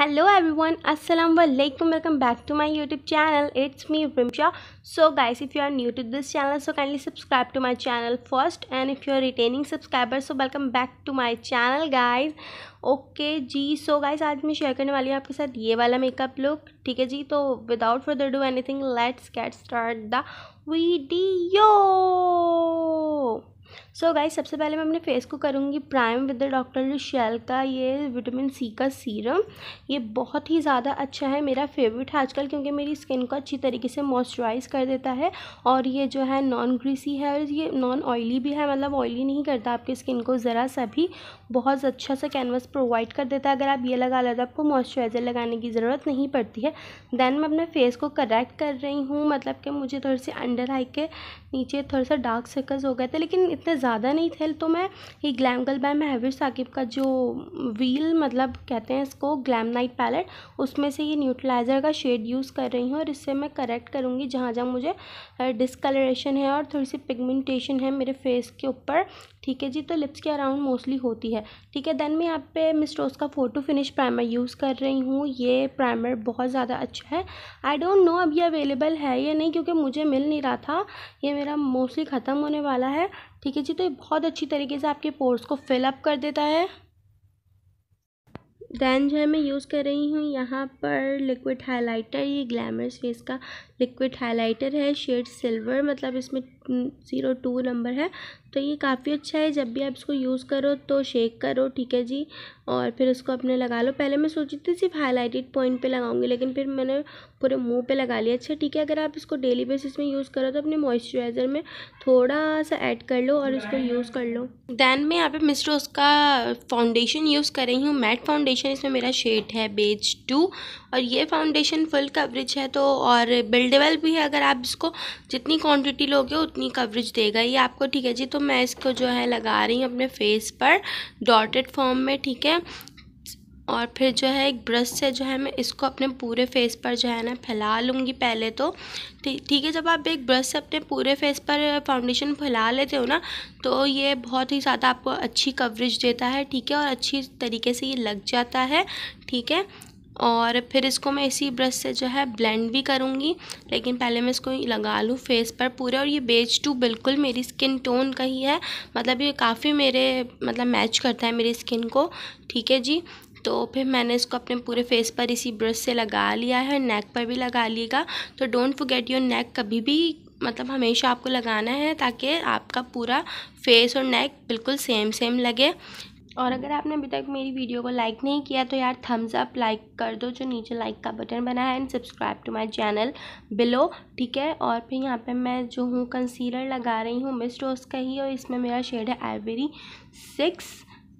Hello everyone अस्सलाम वालेकुम welcome back to my YouTube channel it's me Primsha so guys if you are new to this channel so kindly subscribe to my channel first and if you are retaining subscriber so welcome back to my channel guys okay जी so guys आज मैं share करने वाली हूँ आपके साथ ये वाला मेकअप लुक ठीक है जी तो without further do anything let's get start the video so so guys सबसे पहले मैं अपने फेस को करूँगी प्राइम विद द डॉक्टर शैल का ये विटामिन सी का सीरम ये बहुत ही ज़्यादा अच्छा है मेरा फेवरेट है आजकल क्योंकि मेरी स्किन को अच्छी तरीके से मॉइस्चराइज कर देता है और ये जो है नॉन ग्रीसी है और ये नॉन ऑयली भी है मतलब ऑयली नहीं करता आपकी स्किन को ज़रा सा भी बहुत अच्छा सा कैनवस प्रोवाइड कर देता है अगर आप ये लगा लेते तो आपको मॉइस्चराइज़र लगाने की ज़रूरत नहीं पड़ती है देन मैं अपने फेस को करेक्ट कर रही हूँ मतलब कि मुझे थोड़े से अंडर आई के नीचे थोड़ा सा डार्क सर्कल्स हो गए थे लेकिन इतने ज़्यादा नहीं थे तो मैं ये ग्लैम गल बाय महवीर साकिब का जो व्हील मतलब कहते हैं इसको ग्लैम नाइट पैलेट उसमें से ये न्यूट्रलाइज़र का शेड यूज़ कर रही हूँ और इससे मैं करेक्ट करूँगी जहाँ जहाँ मुझे डिसकलरेशन है और थोड़ी सी पिगमेंटेशन है मेरे फेस के ऊपर ठीक है जी तो लिप्स के अराउंड मोस्टली होती है ठीक है देन मैं यहाँ पे मिस्टोस का फ़ोटो फिनिश प्राइमर यूज़ कर रही हूँ ये प्राइमर बहुत ज़्यादा अच्छा है आई डोंट नो अब ये अवेलेबल है या नहीं क्योंकि मुझे मिल नहीं रहा था ये मेरा मोस्टली ख़त्म होने वाला है ठीक है जी तो ये बहुत अच्छी तरीके से आपके पोर्स को फिलअप कर देता है दैन जो है मैं यूज़ कर रही हूँ यहाँ पर लिक्विड हाइलाइटर ये ग्लैमरस फेस का लिक्विड हाइलाइटर है शेड सिल्वर मतलब इसमें ज़ीरो टू नंबर है तो ये काफ़ी अच्छा है जब भी आप इसको यूज़ करो तो शेक करो ठीक है जी और फिर उसको अपने लगा लो पहले मैं सोची थी सिर्फ हाईलाइटेड पॉइंट पे लगाऊंगी लेकिन फिर मैंने पूरे मुंह पे लगा लिया अच्छा ठीक है अगर आप इसको डेली बेसिस में यूज़ करो तो अपने मॉइस्चराइज़र में थोड़ा सा ऐड कर लो और इसको यूज़ कर लो दैन मैं यहाँ पे मिस्ट्रोस का फाउंडेशन यूज़ कर रही हूँ मैट फाउंडेशन इसमें मेरा शेड है बेज टू और ये फाउंडेशन फुल कवरेज है तो और बिल्डेबल भी है अगर आप इसको जितनी क्वान्टिटी लोगे उतनी कवरेज देगा ये आपको ठीक है जी तो मैं इसको जो है लगा रही हूँ अपने फेस पर डॉटेड फॉर्म में ठीक है है और फिर जो है एक ब्रश से जो है मैं इसको अपने पूरे फेस पर जो है ना फैला लूँगी पहले तो ठीक है जब आप एक ब्रश से अपने पूरे फेस पर फाउंडेशन फैला लेते हो ना तो ये बहुत ही ज़्यादा आपको अच्छी कवरेज देता है ठीक है और अच्छी तरीके से ये लग जाता है ठीक है और फिर इसको मैं इसी ब्रश से जो है ब्लेंड भी करूँगी लेकिन पहले मैं इसको लगा लूँ फेस पर पूरे और ये बेज टू बिल्कुल मेरी स्किन टोन का ही है मतलब ये काफ़ी मेरे मतलब मैच करता है मेरी स्किन को ठीक है जी तो फिर मैंने इसको अपने पूरे फेस पर इसी ब्रश से लगा लिया है नेक पर भी लगा लिएगा तो डोंट फोगेट योर नेक कभी भी मतलब हमेशा आपको लगाना है ताकि आपका पूरा फेस और नेक बिल्कुल सेम सेम लगे और हम्म। अगर आपने अभी तक मेरी वीडियो को लाइक नहीं किया तो यार थम्स अप लाइक कर दो जो नीचे लाइक का बटन बना है and subscribe to my channel below ठीक है और फिर यहाँ पे मैं जो हूँ कंसीलर लगा रही हूँ मिस रोज का ही और इसमें मेरा शेड है आइवरी सिक्स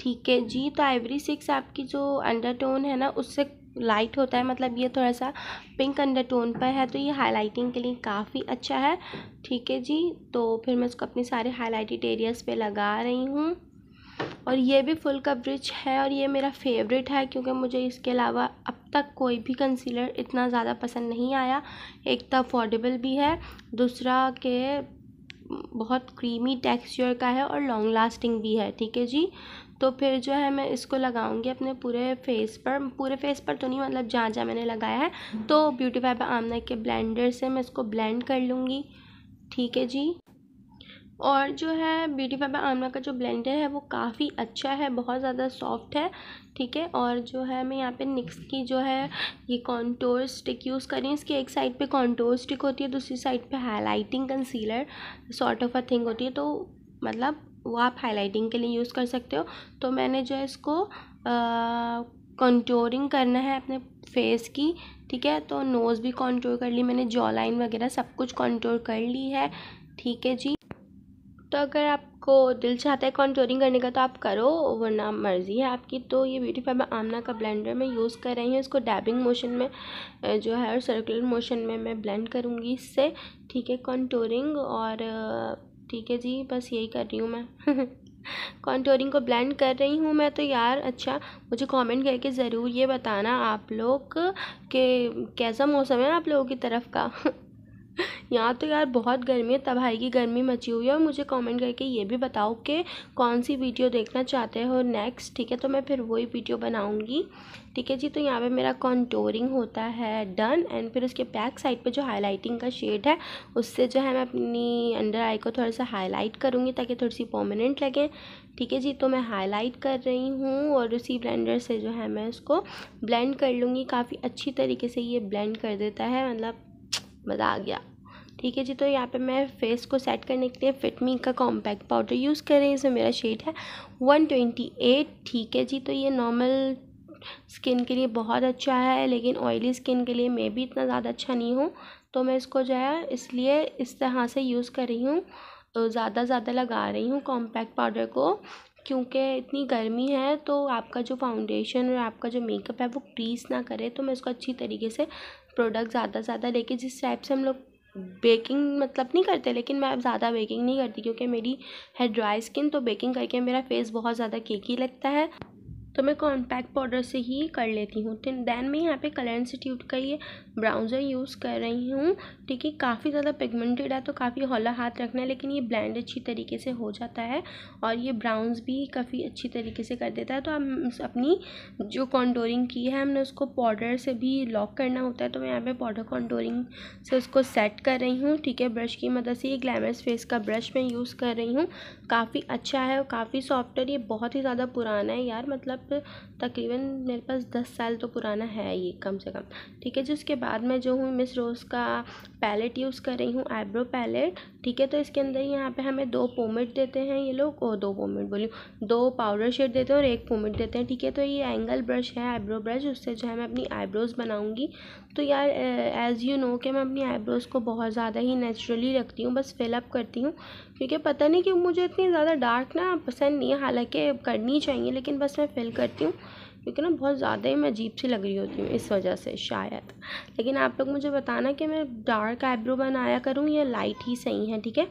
ठीक है जी तो आइवरी सिक्स आपकी जो अंडरटोन है ना उससे लाइट होता है मतलब ये थोड़ा सा पिंक अंडर टोन पर है तो ये हाईलाइटिंग के लिए काफ़ी अच्छा है ठीक है जी तो फिर मैं उसको अपने सारे हाईलाइटेड एरियाज़ पे लगा रही हूँ और ये भी फुल कवरेज है और ये मेरा फेवरेट है क्योंकि मुझे इसके अलावा अब तक कोई भी कंसीलर इतना ज़्यादा पसंद नहीं आया एक तो अफोर्डेबल भी है दूसरा के बहुत क्रीमी टेक्सचर का है और लॉन्ग लास्टिंग भी है ठीक है जी तो फिर जो है मैं इसको लगाऊंगी अपने पूरे फेस पर पूरे फेस पर तो नहीं मतलब जहाँ जहाँ मैंने लगाया है तो ब्यूटीफाई बाय आमना के ब्लेंडर से मैं इसको ब्लेंड कर लूँगी ठीक है जी और जो है ब्यूटी पार्लर आमला का जो ब्लेंडर है वो काफ़ी अच्छा है बहुत ज़्यादा सॉफ्ट है ठीक है और जो है मैं यहाँ पे निक्स की जो है ये कॉन्टोर स्टिक यूज़ करी इसकी एक साइड पे कॉन्टोर स्टिक होती है दूसरी साइड पे highlighting concealer sort of a thing होती है तो मतलब वो आप हाईलाइटिंग के लिए यूज़ कर सकते हो तो मैंने जो है इसको कॉन्टोरिंग करना है अपने फेस की ठीक है तो नोज़ भी कॉन्ट्रोल कर ली मैंने जॉ लाइन वगैरह सब कुछ कंटोर कर ली है ठीक है जी तो अगर आपको दिल चाहता है कॉन्टोरिंग करने का तो आप करो वरना मर्ज़ी है आपकी तो ये ब्यूटी फाइबर आमना का ब्लेंडर मैं यूज़ कर रही हूँ इसको डैबिंग मोशन में जो है और सर्कुलर मोशन में मैं ब्लेंड करूँगी इससे ठीक है कॉन्टोरिंग और ठीक है जी बस यही कर रही हूँ मैं कॉन्टोरिंग को ब्लेंड कर रही हूँ मैं तो यार अच्छा मुझे कमेंट करके ज़रूर ये बताना आप लोग के कैसा मौसम है आप लोगों की तरफ का यहाँ तो यार बहुत गर्मी है तबाही की गर्मी मची हुई है और मुझे कमेंट करके ये भी बताओ कि कौन सी वीडियो देखना चाहते हो नेक्स्ट ठीक है तो मैं फिर वही वीडियो बनाऊँगी ठीक है जी तो यहाँ पे मेरा कॉन्टोरिंग होता है डन एंड फिर उसके बैक साइड पे जो हाईलाइटिंग का शेड है उससे जो है मैं अपनी अंडर आई को थोड़ा सा हाईलाइट करूँगी ताकि थोड़ी सी पॉमिनेंट लगे ठीक है जी तो मैं हाईलाइट कर रही हूँ और उसी ब्लेंडर से जो है मैं उसको ब्लेंड कर लूँगी काफ़ी अच्छी तरीके से ये ब्लेंड कर देता है मतलब मज़ा आ गया ठीक है जी तो यहाँ पे मैं फेस को सेट करने के लिए फिटमी का कॉम्पैक्ट पाउडर यूज़ कर रही हूँ इसमें मेरा शेड है वन ट्वेंटी एट ठीक है जी तो ये नॉर्मल स्किन के लिए बहुत अच्छा है लेकिन ऑयली स्किन के लिए मैं भी इतना ज़्यादा अच्छा नहीं हूँ तो मैं इसको जो है इसलिए इस तरह से यूज़ कर रही हूँ ज़्यादा ज़्यादा लगा रही हूँ कॉम्पैक्ट पाउडर को क्योंकि इतनी गर्मी है तो आपका जो फाउंडेशन और आपका जो मेकअप है वो क्रीज़ ना करे तो मैं उसको अच्छी तरीके से प्रोडक्ट ज़्यादा से ज़्यादा लेके जिस टाइप से हम लोग बेकिंग मतलब नहीं करते लेकिन मैं अब ज़्यादा बेकिंग नहीं करती क्योंकि मेरी है ड्राई स्किन तो बेकिंग करके मेरा फेस बहुत ज़्यादा केकी लगता है तो मैं कॉम्पैक्ट पाउडर से ही कर लेती हूँ दैन मैं यहाँ पे कलर इंस्टीट्यूट का ये ब्राउज़र यूज़ कर रही हूँ ठीक है काफ़ी ज़्यादा पिगमेंटेड है तो काफ़ी हौला हाथ रखना है लेकिन ये ब्लैंड अच्छी तरीके से हो जाता है और ये ब्राउन्स भी काफ़ी अच्छी तरीके से कर देता है तो हम अपनी जो कॉन्डोरिंग की है हमने उसको पाउडर से भी लॉक करना होता है तो मैं यहाँ पर पाउडर कॉन्डोरिंग से उसको सेट कर रही हूँ ठीक है ब्रश की मदद से ये ग्लैमरस फेस का ब्रश मैं यूज़ कर रही हूँ काफ़ी अच्छा है और काफ़ी सॉफ्ट है ये बहुत ही ज़्यादा पुराना है यार मतलब मतलब तकरीबन मेरे पास दस साल तो पुराना है ये कम से कम ठीक है जी उसके बाद मैं जो हूँ मिस रोज़ का पैलेट यूज़ कर रही हूँ आईब्रो पैलेट ठीक है तो इसके अंदर यहाँ पे हमें दो पोमेट देते हैं ये लोग ओ दो पोमेट बोली दो पाउडर शेड देते हैं और एक पोमेट देते हैं ठीक है तो ये एंगल ब्रश है आईब्रो ब्रश उससे जो है मैं अपनी आईब्रोज़ बनाऊँगी तो यार एज़ यू नो कि मैं अपनी आईब्रोज़ को बहुत ज़्यादा ही नेचुरली रखती हूँ बस फिलअप करती हूँ क्योंकि पता नहीं कि मुझे इतनी ज़्यादा डार्क ना पसंद नहीं है हालांकि करनी चाहिए लेकिन बस मैं फिल करती हूँ क्योंकि ना बहुत ज़्यादा ही मैं अजीब सी लग रही होती हूँ इस वजह से शायद लेकिन आप लोग मुझे बताना कि मैं डार्क आईब्रो बनाया करूँ या लाइट ही सही है ठीक है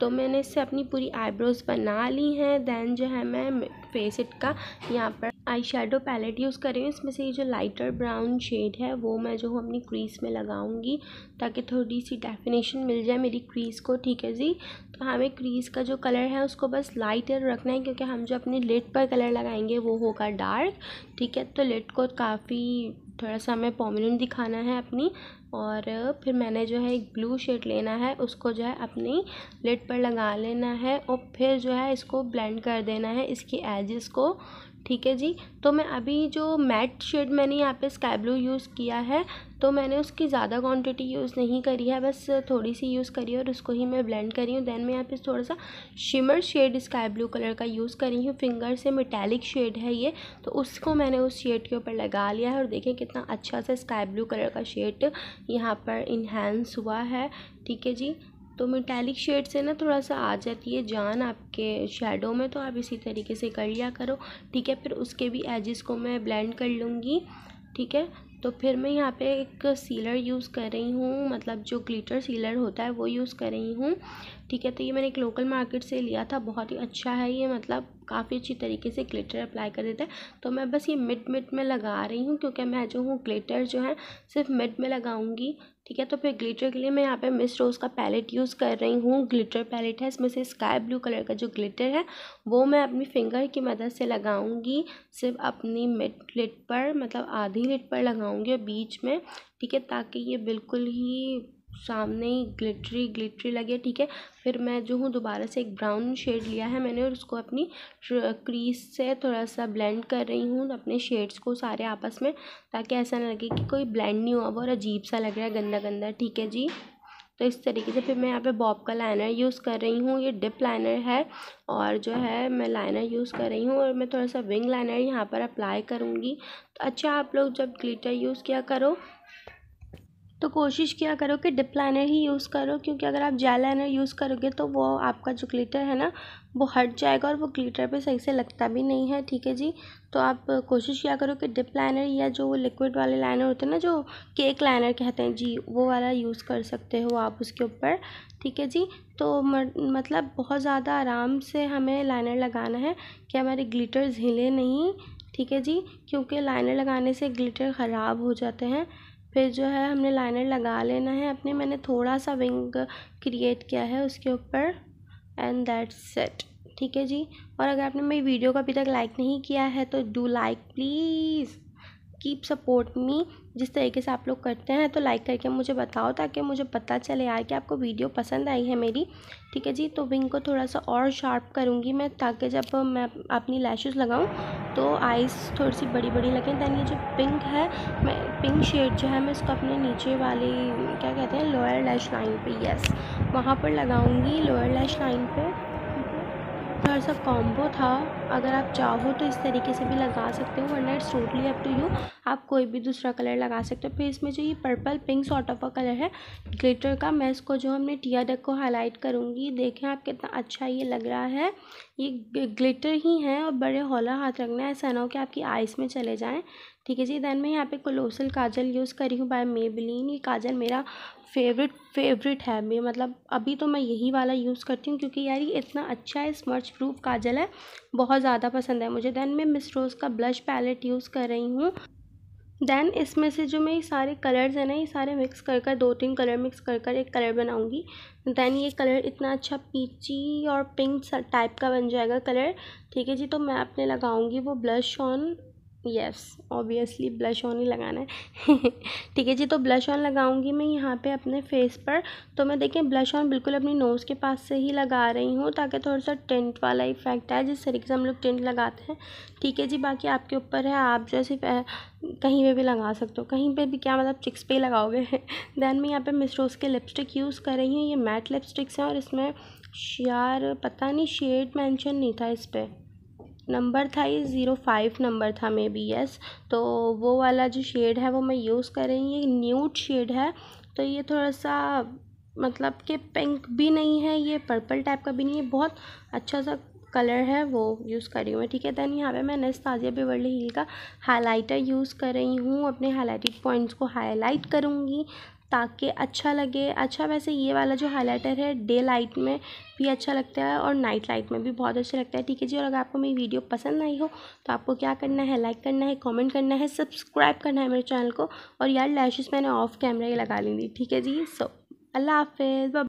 तो मैंने इससे अपनी पूरी आईब्रोज़ बना ली हैं देन जो है मैं फेस इट का यहाँ पर आई शेडो पैलेट यूज़ कर रही हूँ इसमें से ये जो लाइटर ब्राउन शेड है वो मैं जो हूँ अपनी क्रीज़ में लगाऊंगी ताकि थोड़ी सी डेफिनेशन मिल जाए मेरी क्रीज़ को ठीक है जी तो हमें क्रीज़ का जो कलर है उसको बस लाइटर रखना है क्योंकि हम जो अपनी लिट पर कलर लगाएंगे वो होगा डार्क ठीक है तो लिट को काफ़ी थोड़ा सा हमें पॉमिनेंट दिखाना है अपनी और फिर मैंने जो है एक ब्लू शेड लेना है उसको जो है अपनी लिड पर लगा लेना है और फिर जो है इसको ब्लेंड कर देना है इसकी एजिस को ठीक है जी तो मैं अभी जो मैट शेड मैंने यहाँ पे स्काई ब्लू यूज़ किया है तो मैंने उसकी ज़्यादा क्वांटिटी यूज़ नहीं करी है बस थोड़ी सी यूज़ करी है और उसको ही मैं ब्लेंड करी हूँ देन मैं यहाँ पे थोड़ा सा shimmer shade sky blue colour का यूज़ करी हूँ फिंगर से मेटेलिक शेड है ये तो उसको मैंने उस शेड के ऊपर लगा लिया है और देखें कितना अच्छा सा स्काई ब्लू कलर का शेड यहाँ पर इन्हेंस हुआ है ठीक है जी तो मेटैलिक शेड से ना थोड़ा सा आ जाती है जान आपके शेडो में तो आप इसी तरीके से कर लिया करो ठीक है फिर उसके भी एजेस को मैं ब्लेंड कर लूँगी ठीक है तो फिर मैं यहाँ पे एक सीलर यूज़ कर रही हूँ मतलब जो ग्लिटर सीलर होता है वो यूज़ कर रही हूँ ठीक है तो ये मैंने एक लोकल मार्केट से लिया था बहुत ही अच्छा है ये मतलब काफ़ी अच्छी तरीके से ग्लिटर अप्लाई कर देता है तो मैं बस ये मिड मिड में लगा रही हूँ क्योंकि मैं जो हूँ ग्लिटर जो है सिर्फ मिड में लगाऊंगी ठीक है तो फिर ग्लिटर के लिए मैं यहाँ पे मिस रोज़ का पैलेट यूज़ कर रही हूँ ग्लिटर पैलेट है इसमें से स्काई ब्लू कलर का जो ग्लिटर है वो मैं अपनी फिंगर की मदद से लगाऊंगी सिर्फ अपनी मिड लिट पर मतलब आधी लिट पर लगाऊंगी और बीच में ठीक है ताकि ये बिल्कुल ही सामने ही ग्लिटरी ग्लिटरी लगे ठीक है फिर मैं जो हूँ दोबारा से एक ब्राउन शेड लिया है मैंने और उसको अपनी क्रीज से थोड़ा सा ब्लेंड कर रही हूँ अपने शेड्स को सारे आपस में ताकि ऐसा ना लगे कि कोई ब्लेंड नहीं हुआ और अजीब सा लग रहा है गंदा गंदा ठीक है जी तो इस तरीके से फिर मैं यहाँ पे बॉब का लाइनर यूज़ कर रही हूँ ये डिप लाइनर है और जो है मैं लाइनर यूज़ कर रही हूँ और मैं थोड़ा सा विंग लाइनर यहाँ पर अप्लाई करूँगी तो अच्छा आप लोग जब ग्लिटर यूज़ किया करो तो कोशिश किया करो कि डिप लाइनर ही यूज़ करो क्योंकि अगर आप जेल लाइनर यूज़ करोगे तो वो आपका जो ग्लिटर है ना वो हट जाएगा और वो ग्लिटर पे सही से लगता भी नहीं है ठीक है जी तो आप कोशिश किया करो कि डिप लाइनर या जो लिक्विड वाले लाइनर होते हैं ना जो केक लाइनर कहते हैं जी वो वाला यूज़ कर सकते हो आप उसके ऊपर ठीक है जी तो मतलब बहुत ज़्यादा आराम से हमें लाइनर लगाना है कि हमारे ग्लिटर्स हिले नहीं ठीक है जी क्योंकि लाइनर लगाने से ग्लिटर ख़राब हो जाते हैं फिर जो है हमने लाइनर लगा लेना है अपने मैंने थोड़ा सा विंग क्रिएट किया है उसके ऊपर एंड दैट सेट ठीक है जी और अगर आपने मेरी वीडियो को अभी तक लाइक नहीं किया है तो do like please keep support me जिस तरीके से आप लोग करते हैं तो लाइक करके मुझे बताओ ताकि मुझे पता चले यार कि आपको वीडियो पसंद आई है मेरी ठीक है जी तो विंग को थोड़ा सा और शार्प करूँगी मैं ताकि जब मैं अपनी लैशेस लगाऊँ तो आइज़ थोड़ी सी बड़ी बड़ी लगें दैन ये जो पिंक है मैं पिंक शेड जो है मैं इसको अपने नीचे वाली क्या कहते हैं लोअर लैश लाइन पर यस वहाँ पर लगाऊँगी लोअर लैश लाइन पर थोड़ा सा कॉम्बो था अगर आप चाहो तो इस तरीके से भी लगा सकते हो वरना it's totally up to you आप कोई भी दूसरा कलर लगा सकते हो फिर इसमें जो ये purple pink sort of a colour है ग्लिटर का मैं इसको जो हमने टिया डक को हाईलाइट करूँगी देखें आप कितना अच्छा ये लग रहा है ये ग्लिटर ही है और बड़े हौला हाथ रखना है ऐसा ना हो कि आपकी आइस में चले जाएँ ठीक है जी देन मैं यहाँ पे कोलोसल काजल यूज़ कर रही हूँ बाय मेबलिन ये काजल मेरा फेवरेट फेवरेट है मैं मतलब अभी तो मैं यही वाला यूज़ करती हूँ क्योंकि यार ये इतना अच्छा है स्मर्च प्रूफ काजल है बहुत ज़्यादा पसंद है मुझे देन मैं मिस रोज़ का ब्लश पैलेट यूज़ कर रही हूँ देन इसमें से जो मैं ये सारे कलर्स हैं ना ये सारे मिक्स कर कर दो तीन कलर मिक्स कर कर एक कलर बनाऊंगी देन ये कलर इतना अच्छा पीची और पिंक टाइप का बन जाएगा कलर ठीक है जी तो मैं अपने लगाऊंगी वो blush on yes obviously blush on ही लगाना है ठीक है जी तो ब्लश ऑन लगाऊंगी मैं यहाँ पे अपने फेस पर तो मैं देखें ब्लश ऑन बिल्कुल अपनी नोज़ के पास से ही लगा रही हूँ ताकि थोड़ा सा टेंट वाला इफेक्ट आए जिस तरीके से हम लोग टेंट लगाते हैं ठीक है जी बाकी आपके ऊपर है आप जैसे कहीं पर भी लगा सकते हो कहीं पर भी क्या मतलब चिक्स पे ही लगाओगे दैन मैं यहाँ पर मिसरोज़ के लिपस्टिक यूज़ कर रही हूँ ये मैट लिपस्टिक्स हैं और इसमें शेयर पता नहीं शेड मेंशन नहीं था इस पर नंबर था ये ज़ीरो फाइव नंबर था मे बी यस तो वो वाला जो शेड है वो मैं यूज़ कर रही हूँ ये न्यूट शेड है तो ये थोड़ा सा मतलब कि पिंक भी नहीं है ये पर्पल टाइप का भी नहीं है बहुत अच्छा सा कलर है वो यूज़ कर रही हूँ मैं ठीक है दैन यहाँ पे मैं ताज़िया बेवर्ली हिल का हाईलाइटर यूज़ कर रही हूँ अपने हाईलाइटेड पॉइंट्स को हाईलाइट करूँगी ताकि अच्छा लगे अच्छा वैसे ये वाला जो हाइलाइटर है डे लाइट में भी अच्छा लगता है और नाइट लाइट में भी बहुत अच्छा लगता है ठीक है जी और अगर आपको मेरी वीडियो पसंद आई हो तो आपको क्या करना है लाइक करना है कमेंट करना है सब्सक्राइब करना है मेरे चैनल को और यार लैशेस मैंने ऑफ कैमरा ही लगा ली थी ठीक है जी सो अल्लाह हाफिज़